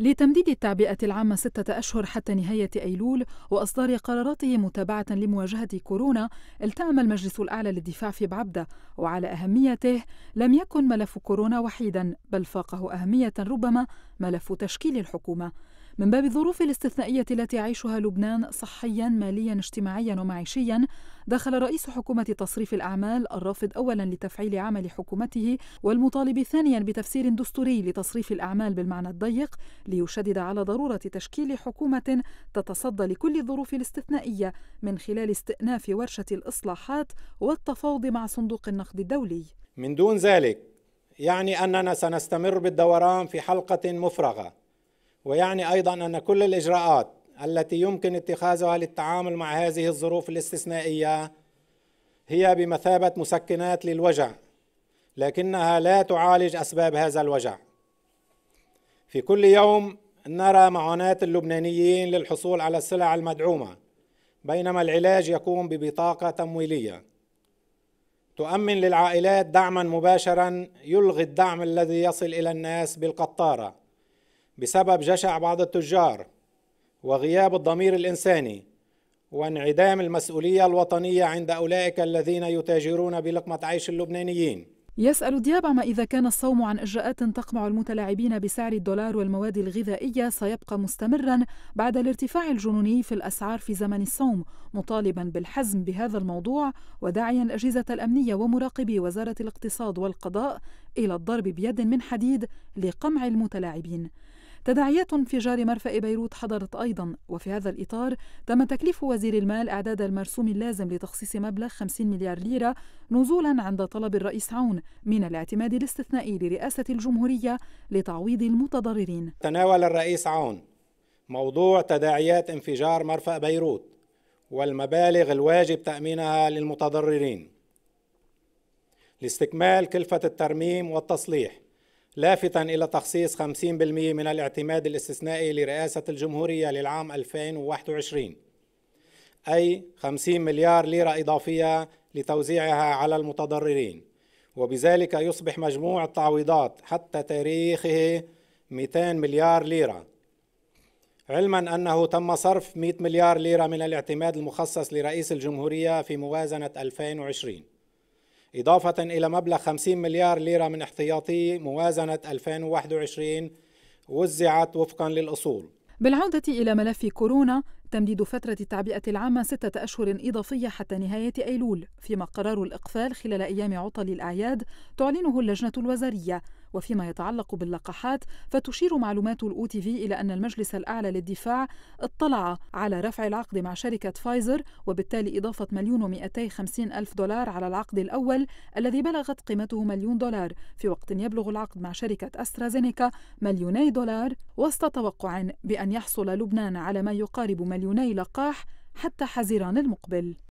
لتمديد التعبئة العامة ستة أشهر حتى نهاية أيلول وإصدار قراراته متابعة لمواجهة كورونا التأم المجلس الأعلى للدفاع في بعبدة وعلى أهميته لم يكن ملف كورونا وحيدا بل فاقه أهمية ربما ملف تشكيل الحكومة من باب الظروف الاستثنائية التي يعيشها لبنان صحيا ماليا اجتماعيا ومعيشيا دخل رئيس حكومة تصريف الأعمال الرافض أولا لتفعيل عمل حكومته والمطالب ثانيا بتفسير دستوري لتصريف الأعمال بالمعنى الضيق ليشدد على ضرورة تشكيل حكومة تتصدى لكل الظروف الاستثنائية من خلال استئناف ورشة الإصلاحات والتفاوض مع صندوق النقد الدولي من دون ذلك يعني أننا سنستمر بالدوران في حلقة مفرغة ويعني أيضا أن كل الإجراءات التي يمكن اتخاذها للتعامل مع هذه الظروف الاستثنائية هي بمثابة مسكنات للوجع لكنها لا تعالج أسباب هذا الوجع في كل يوم نرى معاناة اللبنانيين للحصول على السلع المدعومة بينما العلاج يكون ببطاقة تمويلية تؤمن للعائلات دعما مباشرا يلغي الدعم الذي يصل إلى الناس بالقطارة بسبب جشع بعض التجار وغياب الضمير الانساني وانعدام المسؤوليه الوطنيه عند اولئك الذين يتاجرون بلقمه عيش اللبنانيين يسأل دياب عما إذا كان الصوم عن إجراءات تقمع المتلاعبين بسعر الدولار والمواد الغذائية سيبقى مستمرا بعد الارتفاع الجنوني في الأسعار في زمن الصوم مطالبا بالحزم بهذا الموضوع وداعيا الأجهزة الأمنية ومراقبي وزارة الاقتصاد والقضاء إلى الضرب بيد من حديد لقمع المتلاعبين تداعيات انفجار مرفأ بيروت حضرت أيضا وفي هذا الإطار تم تكليف وزير المال إعداد المرسوم اللازم لتخصيص مبلغ 50 مليار ليرة نزولا عند طلب الرئيس عون من الاعتماد الاستثنائي لرئاسة الجمهورية لتعويض المتضررين تناول الرئيس عون موضوع تداعيات انفجار مرفأ بيروت والمبالغ الواجب تأمينها للمتضررين لاستكمال كلفة الترميم والتصليح لافتا إلى تخصيص 50% من الاعتماد الاستثنائي لرئاسة الجمهورية للعام 2021 أي 50 مليار ليرة إضافية لتوزيعها على المتضررين وبذلك يصبح مجموع التعويضات حتى تاريخه 200 مليار ليرة علما أنه تم صرف 100 مليار ليرة من الاعتماد المخصص لرئيس الجمهورية في موازنة 2020 إضافة إلى مبلغ 50 مليار ليرة من احتياطي موازنة 2021 وزعت وفقا للأصول بالعودة إلى ملف كورونا تمديد فترة التعبئة العامة ستة أشهر إضافية حتى نهاية أيلول فيما قرار الإقفال خلال أيام عطل الأعياد تعلنه اللجنة الوزارية وفيما يتعلق باللقاحات فتشير معلومات الأو تي في إلى أن المجلس الأعلى للدفاع اطلع على رفع العقد مع شركة فايزر وبالتالي إضافة مليون و250 ألف دولار على العقد الأول الذي بلغت قيمته مليون دولار في وقت يبلغ العقد مع شركة أسترازينيكا مليوني دولار وسط توقع بأن يحصل لبنان على ما يقارب مليوني لقاح حتى حزيران المقبل